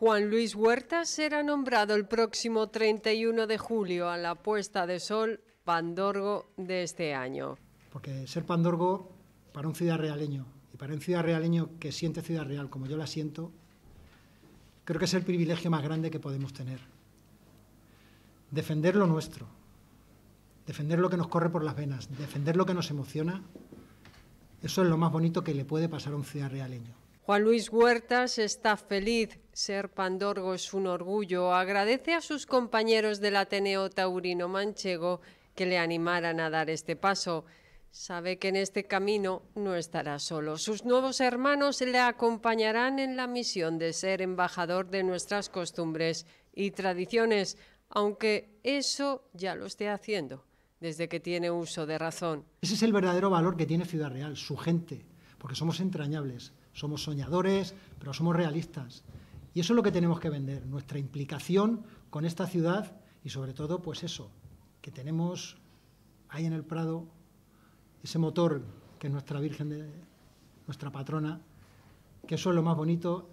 Juan Luis Huerta será nombrado el próximo 31 de julio a la puesta de sol Pandorgo de este año. Porque ser Pandorgo para un ciudad realeño y para un ciudad realeño que siente ciudad real como yo la siento, creo que es el privilegio más grande que podemos tener. Defender lo nuestro, defender lo que nos corre por las venas, defender lo que nos emociona, eso es lo más bonito que le puede pasar a un ciudad realeño. Juan Luis Huertas está feliz. Ser pandorgo es un orgullo. Agradece a sus compañeros del Ateneo Taurino Manchego que le animaran a dar este paso. Sabe que en este camino no estará solo. Sus nuevos hermanos le acompañarán en la misión de ser embajador de nuestras costumbres y tradiciones, aunque eso ya lo esté haciendo desde que tiene uso de razón. Ese es el verdadero valor que tiene Ciudad Real, su gente, porque somos entrañables, somos soñadores, pero somos realistas. Y eso es lo que tenemos que vender, nuestra implicación con esta ciudad y sobre todo, pues eso, que tenemos ahí en el Prado ese motor que es nuestra Virgen de nuestra patrona, que eso es lo más bonito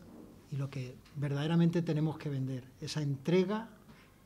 y lo que verdaderamente tenemos que vender, esa entrega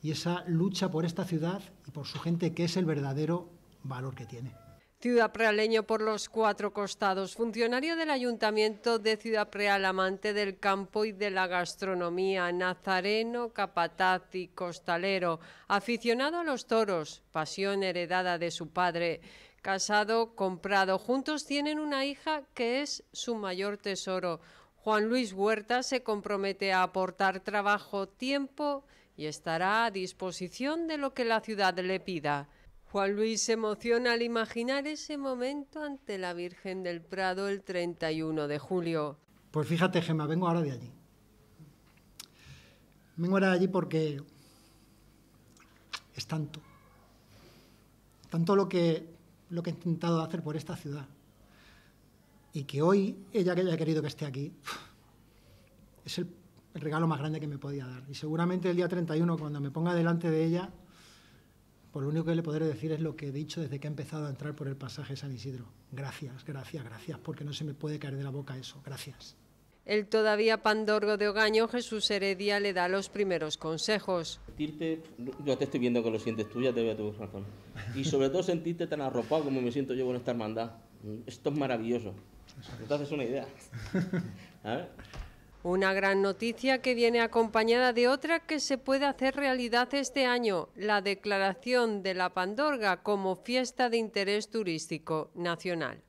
y esa lucha por esta ciudad y por su gente, que es el verdadero valor que tiene. Ciudad Prealeño por los cuatro costados. Funcionario del Ayuntamiento de Ciudad Preal, amante del campo y de la gastronomía, nazareno, capataz y costalero, aficionado a los toros, pasión heredada de su padre, casado, comprado. Juntos tienen una hija que es su mayor tesoro. Juan Luis Huerta se compromete a aportar trabajo, tiempo y estará a disposición de lo que la ciudad le pida. Juan Luis se emociona al imaginar ese momento ante la Virgen del Prado el 31 de julio. Pues fíjate, Gemma, vengo ahora de allí. Vengo ahora de allí porque es tanto. Tanto lo que, lo que he intentado hacer por esta ciudad. Y que hoy ella que haya querido que esté aquí es el, el regalo más grande que me podía dar. Y seguramente el día 31, cuando me ponga delante de ella, por pues lo único que le podré decir es lo que he dicho desde que he empezado a entrar por el pasaje San Isidro. Gracias, gracias, gracias, porque no se me puede caer de la boca eso. Gracias. El todavía pandorgo de Ogaño, Jesús Heredia, le da los primeros consejos. Sentirte, yo te estoy viendo que lo sientes tú, ya te veo tu razón. Y sobre todo sentirte tan arropado como me siento yo con esta hermandad. Esto es maravilloso. Entonces es una idea. A una gran noticia que viene acompañada de otra que se puede hacer realidad este año, la declaración de la Pandorga como fiesta de interés turístico nacional.